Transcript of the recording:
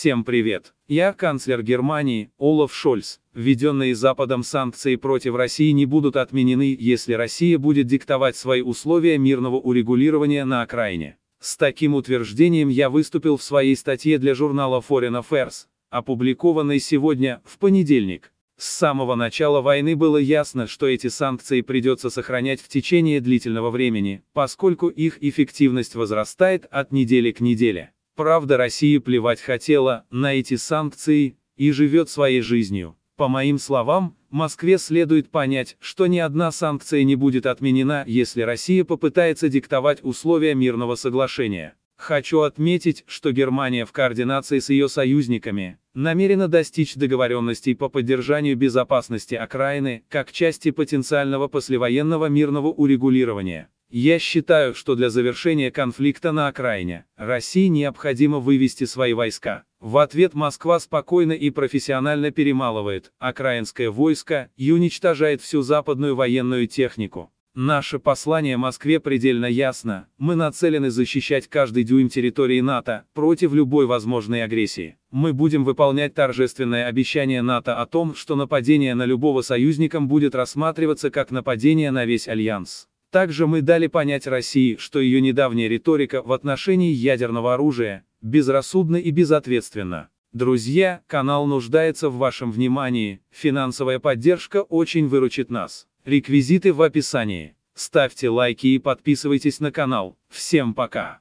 Всем привет! Я, канцлер Германии, Олаф Шольц. Введенные Западом санкции против России не будут отменены, если Россия будет диктовать свои условия мирного урегулирования на окраине. С таким утверждением я выступил в своей статье для журнала Foreign Affairs, опубликованной сегодня, в понедельник. С самого начала войны было ясно, что эти санкции придется сохранять в течение длительного времени, поскольку их эффективность возрастает от недели к неделе. Правда, Россия плевать хотела на эти санкции и живет своей жизнью. По моим словам, Москве следует понять, что ни одна санкция не будет отменена, если Россия попытается диктовать условия мирного соглашения. Хочу отметить, что Германия в координации с ее союзниками намерена достичь договоренностей по поддержанию безопасности окраины как части потенциального послевоенного мирного урегулирования. Я считаю, что для завершения конфликта на окраине России необходимо вывести свои войска. В ответ Москва спокойно и профессионально перемалывает окраинское войско и уничтожает всю западную военную технику. Наше послание Москве предельно ясно, мы нацелены защищать каждый дюйм территории НАТО против любой возможной агрессии. Мы будем выполнять торжественное обещание НАТО о том, что нападение на любого союзника будет рассматриваться как нападение на весь Альянс. Также мы дали понять России, что ее недавняя риторика в отношении ядерного оружия безрассудна и безответственна. Друзья, канал нуждается в вашем внимании, финансовая поддержка очень выручит нас. Реквизиты в описании. Ставьте лайки и подписывайтесь на канал. Всем пока!